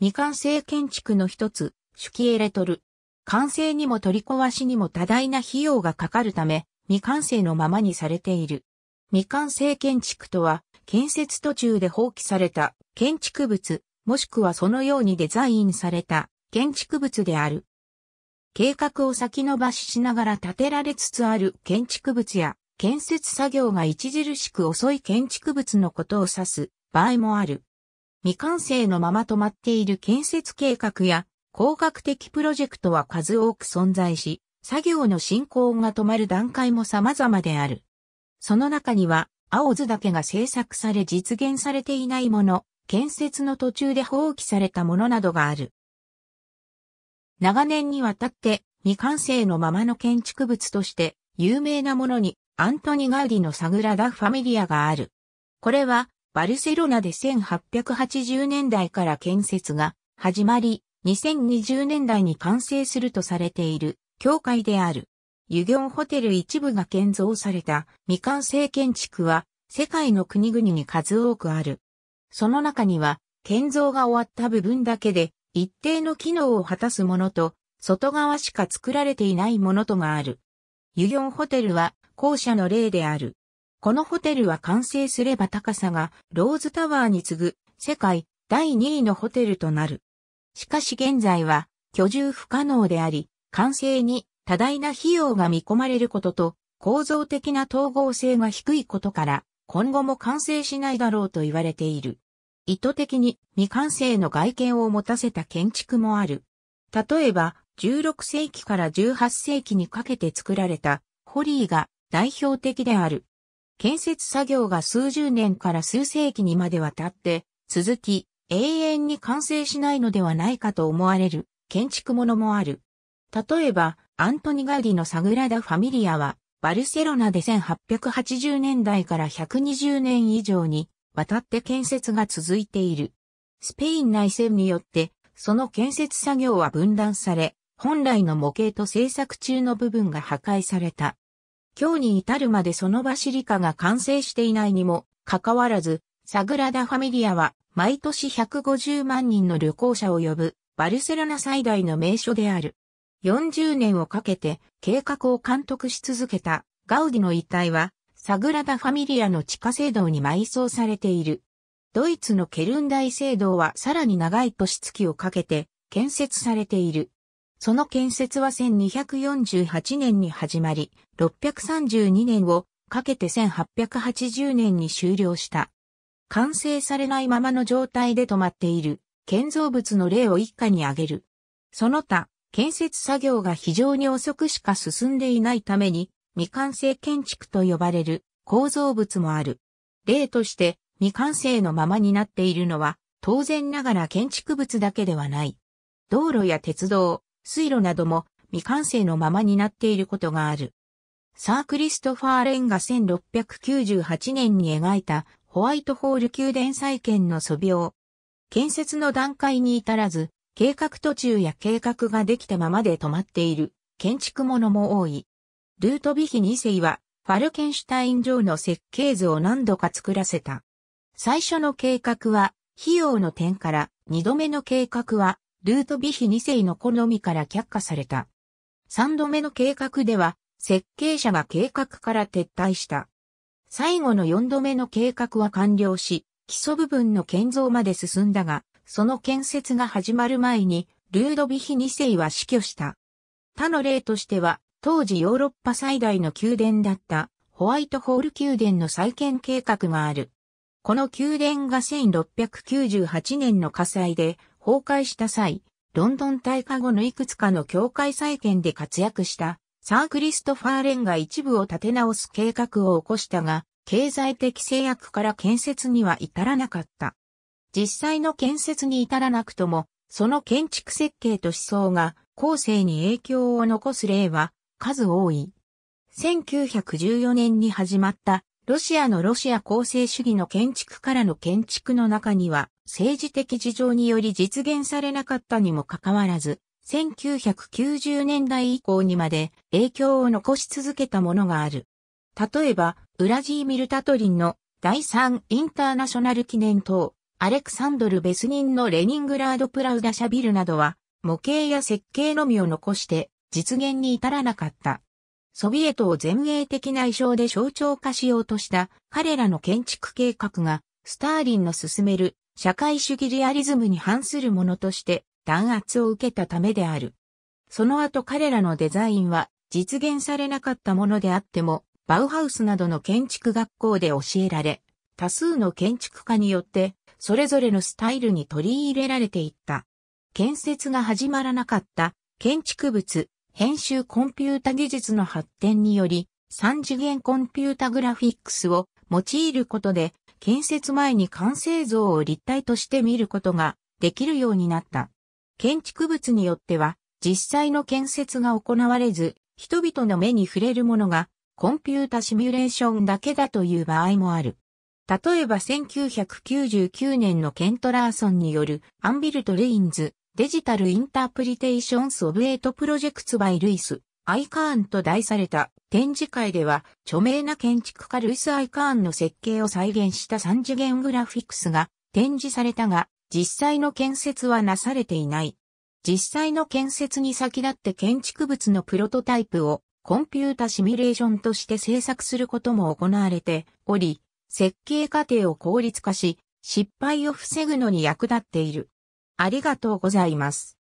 未完成建築の一つ、手記エレトル。完成にも取り壊しにも多大な費用がかかるため、未完成のままにされている。未完成建築とは、建設途中で放棄された建築物、もしくはそのようにデザインされた建築物である。計画を先延ばししながら建てられつつある建築物や建設作業が著しく遅い建築物のことを指す場合もある。未完成のまま止まっている建設計画や工学的プロジェクトは数多く存在し、作業の進行が止まる段階も様々である。その中には、青図だけが制作され実現されていないもの、建設の途中で放棄されたものなどがある。長年にわたって未完成のままの建築物として有名なものにアントニ・ガウディのサグラダ・ファミリアがある。これはバルセロナで1880年代から建設が始まり、2020年代に完成するとされている教会である。ユギョンホテル一部が建造された未完成建築は世界の国々に数多くある。その中には建造が終わった部分だけで一定の機能を果たすものと外側しか作られていないものとがある。ユギョンホテルは後者の例である。このホテルは完成すれば高さがローズタワーに次ぐ世界第2位のホテルとなる。しかし現在は居住不可能であり、完成に多大な費用が見込まれることと構造的な統合性が低いことから今後も完成しないだろうと言われている。意図的に未完成の外見を持たせた建築もある。例えば16世紀から18世紀にかけて作られたホリーが代表的である。建設作業が数十年から数世紀にまでわたって続き永遠に完成しないのではないかと思われる建築ものもある。例えば、アントニガウディのサグラダ・ファミリアは、バルセロナで1880年代から120年以上にわたって建設が続いている。スペイン内戦によって、その建設作業は分断され、本来の模型と製作中の部分が破壊された。今日に至るまでそのバシリカが完成していないにもかかわらず、サグラダ・ファミリアは毎年150万人の旅行者を呼ぶバルセロナ最大の名所である。40年をかけて計画を監督し続けたガウディの遺体はサグラダ・ファミリアの地下聖堂に埋葬されている。ドイツのケルン大聖堂はさらに長い年月をかけて建設されている。その建設は1248年に始まり、632年をかけて1880年に終了した。完成されないままの状態で止まっている建造物の例を一家に挙げる。その他、建設作業が非常に遅くしか進んでいないために、未完成建築と呼ばれる構造物もある。例として、未完成のままになっているのは、当然ながら建築物だけではない。道路や鉄道、水路なども未完成のままになっていることがある。サー・クリストファー・レンが1698年に描いたホワイトホール宮殿再建の素描。建設の段階に至らず、計画途中や計画ができたままで止まっている建築物も多い。ルートビヒ2世はファルケンシュタイン城の設計図を何度か作らせた。最初の計画は費用の点から、二度目の計画はルートビヒ2世の好みから却下された。3度目の計画では、設計者が計画から撤退した。最後の4度目の計画は完了し、基礎部分の建造まで進んだが、その建設が始まる前に、ルードビヒ2世は死去した。他の例としては、当時ヨーロッパ最大の宮殿だったホワイトホール宮殿の再建計画がある。この宮殿が1698年の火災で崩壊した際、ロンドン大火後のいくつかの教会再建で活躍したサー・クリストファーレンが一部を立て直す計画を起こしたが、経済的制約から建設には至らなかった。実際の建設に至らなくとも、その建築設計と思想が後世に影響を残す例は数多い。1914年に始まったロシアのロシア構成主義の建築からの建築の中には、政治的事情により実現されなかったにもかかわらず、1990年代以降にまで影響を残し続けたものがある。例えば、ウラジーミル・タトリンの第3インターナショナル記念塔、アレクサンドル・ベスニンのレニングラード・プラウダシャビルなどは、模型や設計のみを残して実現に至らなかった。ソビエトを前衛的な意匠で象徴化しようとした彼らの建築計画が、スターリンの進める社会主義リアリズムに反するものとして弾圧を受けたためである。その後彼らのデザインは実現されなかったものであっても、バウハウスなどの建築学校で教えられ、多数の建築家によってそれぞれのスタイルに取り入れられていった。建設が始まらなかった建築物、編集コンピュータ技術の発展により、三次元コンピュータグラフィックスを用いることで、建設前に完成像を立体として見ることができるようになった。建築物によっては、実際の建設が行われず、人々の目に触れるものが、コンピュータシミュレーションだけだという場合もある。例えば1999年のケントラーソンによるアンビルト・レインズデジタルインタープリテーションスオブエイトプロジェクツバイルイス、アイカーンと題された展示会では、著名な建築家ルイス・アイカーンの設計を再現した3次元グラフィックスが展示されたが、実際の建設はなされていない。実際の建設に先立って建築物のプロトタイプをコンピュータシミュレーションとして制作することも行われており、設計過程を効率化し、失敗を防ぐのに役立っている。ありがとうございます。